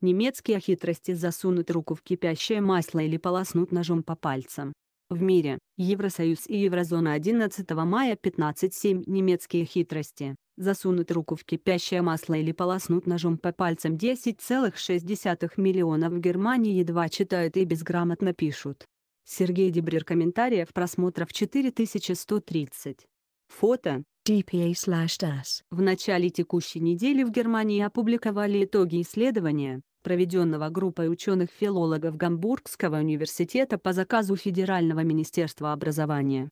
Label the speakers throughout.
Speaker 1: Немецкие хитрости засунут руку в кипящее масло или полоснут ножом по пальцам. В мире, Евросоюз и Еврозона 11 мая 15.7 немецкие хитрости, засунут руку в кипящее масло или полоснут ножом по пальцам 10,6 миллионов в Германии едва читают и безграмотно пишут. Сергей Дебрир комментариев просмотров 4130. Фото. DPA/DAS. В начале текущей недели в Германии опубликовали итоги исследования, проведенного группой ученых-филологов Гамбургского университета по заказу Федерального министерства образования.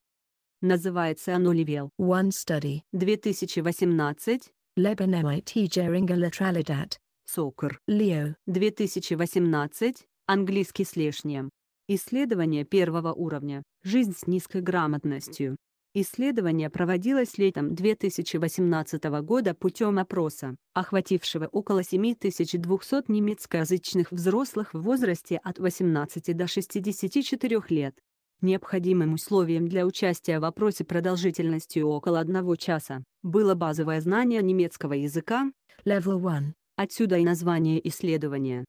Speaker 1: Называется оно Ливел. One Study. 2018. Leben MIT Geringer Lateralidat. Soccer Leo 2018. Английский с лишним. Исследование первого уровня. Жизнь с низкой грамотностью. Исследование проводилось летом 2018 года путем опроса, охватившего около 7200 немецкоязычных взрослых в возрасте от 18 до 64 лет. Необходимым условием для участия в опросе продолжительностью около одного часа было базовое знание немецкого языка Level 1, отсюда и название исследования.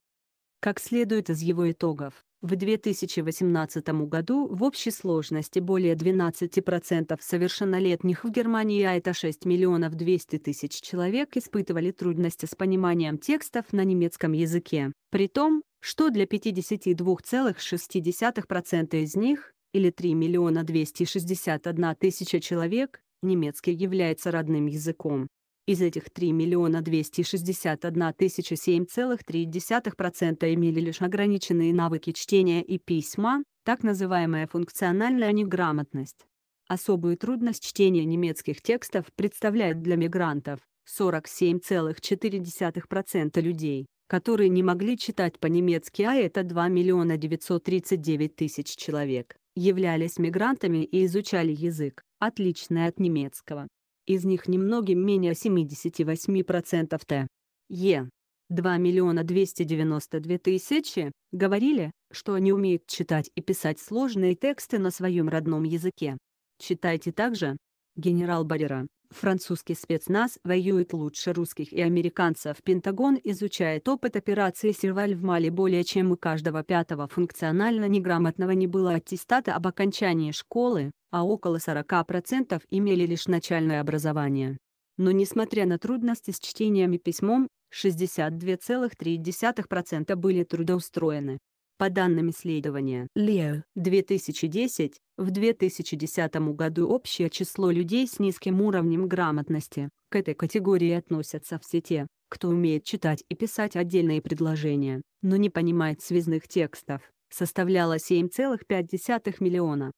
Speaker 1: Как следует из его итогов, в 2018 году в общей сложности более 12% совершеннолетних в Германии, а это 6 миллионов 200 тысяч человек, испытывали трудности с пониманием текстов на немецком языке. При том, что для 52,6% из них, или 3 миллиона 261 тысяча человек, немецкий является родным языком. Из этих 3 миллиона 261 тысяча 7,3% имели лишь ограниченные навыки чтения и письма, так называемая функциональная неграмотность. Особую трудность чтения немецких текстов представляет для мигрантов 47,4% людей, которые не могли читать по-немецки, а это 2 миллиона 939 тысяч человек, являлись мигрантами и изучали язык, отличный от немецкого из них немногим менее 78% Т. Е. 2 миллиона 292 тысячи, говорили, что они умеют читать и писать сложные тексты на своем родном языке. Читайте также. Генерал Баррера. Французский спецназ воюет лучше русских и американцев. Пентагон изучает опыт операции «Серваль» в Мали более чем у каждого пятого функционально неграмотного не было аттестата об окончании школы, а около 40% имели лишь начальное образование. Но несмотря на трудности с чтением и письмом, 62,3% были трудоустроены. По данным исследования Лео 2010, в 2010 году общее число людей с низким уровнем грамотности, к этой категории относятся все те, кто умеет читать и писать отдельные предложения, но не понимает связных текстов, составляло 7,5 миллиона.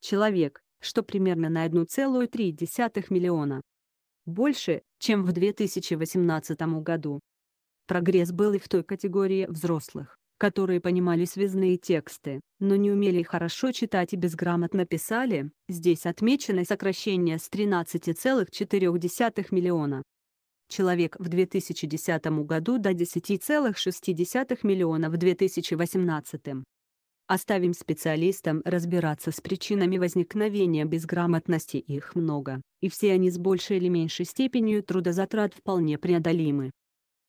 Speaker 1: Человек, что примерно на 1,3 миллиона. Больше, чем в 2018 году. Прогресс был и в той категории взрослых которые понимали связные тексты, но не умели хорошо читать и безграмотно писали, здесь отмечено сокращение с 13,4 миллиона человек в 2010 году до 10,6 миллиона в 2018. Оставим специалистам разбираться с причинами возникновения безграмотности, их много, и все они с большей или меньшей степенью трудозатрат вполне преодолимы.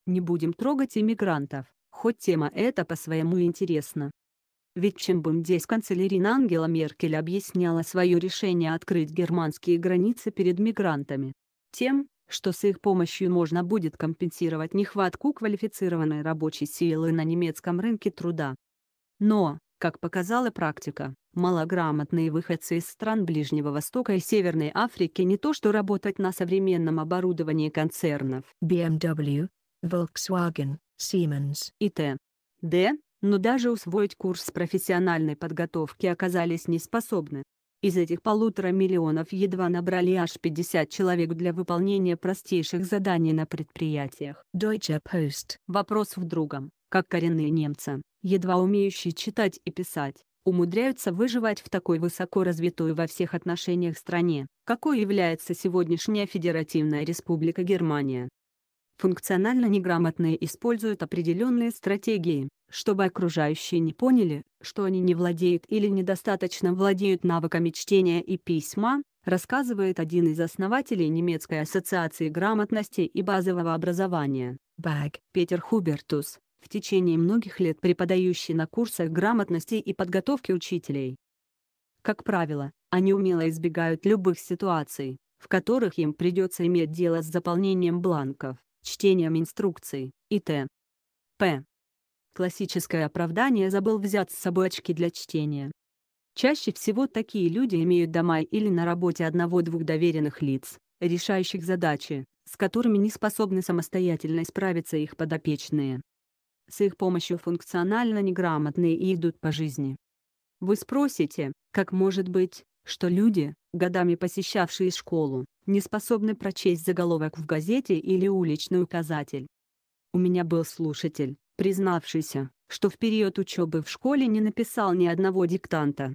Speaker 1: Не будем трогать иммигрантов, хоть тема эта по своему интересна. Ведь чем бы здесь канцелярина Ангела Меркель объясняла свое решение открыть германские границы перед мигрантами? Тем, что с их помощью можно будет компенсировать нехватку квалифицированной рабочей силы на немецком рынке труда. Но, как показала практика, малограмотные выходцы из стран Ближнего Востока и Северной Африки не то что работать на современном оборудовании концернов BMW, Volkswagen, Siemens и Т.Д., но даже усвоить курс профессиональной подготовки оказались неспособны. Из этих полутора миллионов едва набрали аж 50 человек для выполнения простейших заданий на предприятиях. Deutsche Post. Вопрос в другом. Как коренные немцы, едва умеющие читать и писать, умудряются выживать в такой высоко развитой во всех отношениях стране, какой является сегодняшняя Федеративная Республика Германия. Функционально неграмотные используют определенные стратегии, чтобы окружающие не поняли, что они не владеют или недостаточно владеют навыками чтения и письма, рассказывает один из основателей немецкой ассоциации грамотности и базового образования, БАГ, Петер Хубертус, в течение многих лет преподающий на курсах грамотности и подготовки учителей. Как правило, они умело избегают любых ситуаций, в которых им придется иметь дело с заполнением бланков чтением инструкций, и т. п. Классическое оправдание забыл взять с собой очки для чтения. Чаще всего такие люди имеют дома или на работе одного-двух доверенных лиц, решающих задачи, с которыми не способны самостоятельно справиться их подопечные. С их помощью функционально неграмотные и идут по жизни. Вы спросите, как может быть, что люди, годами посещавшие школу, не способны прочесть заголовок в газете или уличный указатель. У меня был слушатель, признавшийся, что в период учебы в школе не написал ни одного диктанта.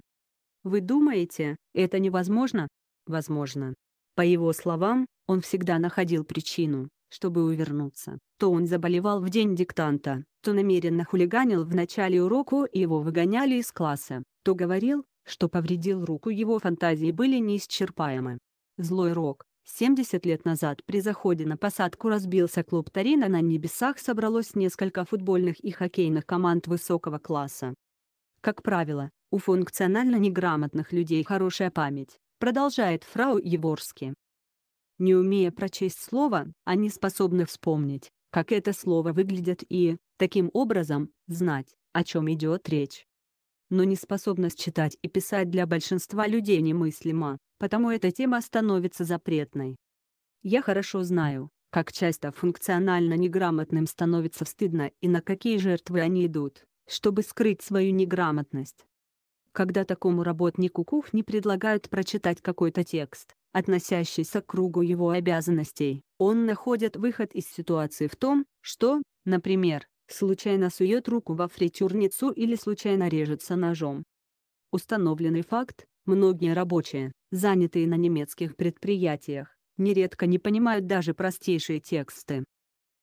Speaker 1: Вы думаете, это невозможно? Возможно. По его словам, он всегда находил причину, чтобы увернуться. То он заболевал в день диктанта, то намеренно хулиганил в начале урока и его выгоняли из класса, то говорил, что повредил руку его фантазии были неисчерпаемы. Злой рок. 70 лет назад при заходе на посадку разбился клуб Тарина на небесах собралось несколько футбольных и хоккейных команд высокого класса. Как правило, у функционально неграмотных людей хорошая память, продолжает фрау Еворски. Не умея прочесть слово, они способны вспомнить, как это слово выглядит и, таким образом, знать, о чем идет речь но неспособность читать и писать для большинства людей немыслима, потому эта тема становится запретной. Я хорошо знаю, как часто функционально неграмотным становится стыдно и на какие жертвы они идут, чтобы скрыть свою неграмотность. Когда такому работнику кухни предлагают прочитать какой-то текст, относящийся к кругу его обязанностей, он находит выход из ситуации в том, что, например, случайно сует руку во фритюрницу или случайно режется ножом. Установленный факт, многие рабочие, занятые на немецких предприятиях, нередко не понимают даже простейшие тексты.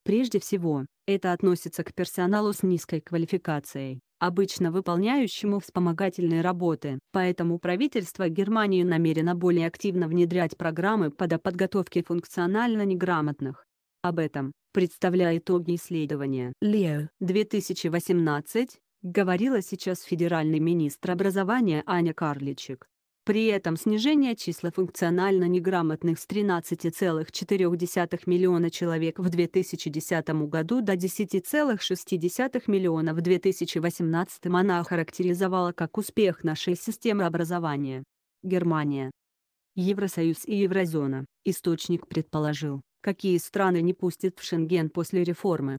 Speaker 1: Прежде всего, это относится к персоналу с низкой квалификацией, обычно выполняющему вспомогательные работы. Поэтому правительство Германии намерено более активно внедрять программы по подготовке функционально неграмотных, об этом, представляя итоги исследования ЛЕО 2018, говорила сейчас федеральный министр образования Аня Карличек. При этом снижение числа функционально неграмотных с 13,4 миллиона человек в 2010 году до 10,6 миллиона в 2018 она охарактеризовала как успех нашей системы образования. Германия. Евросоюз и Еврозона, источник предположил, какие страны не пустят в Шенген после реформы.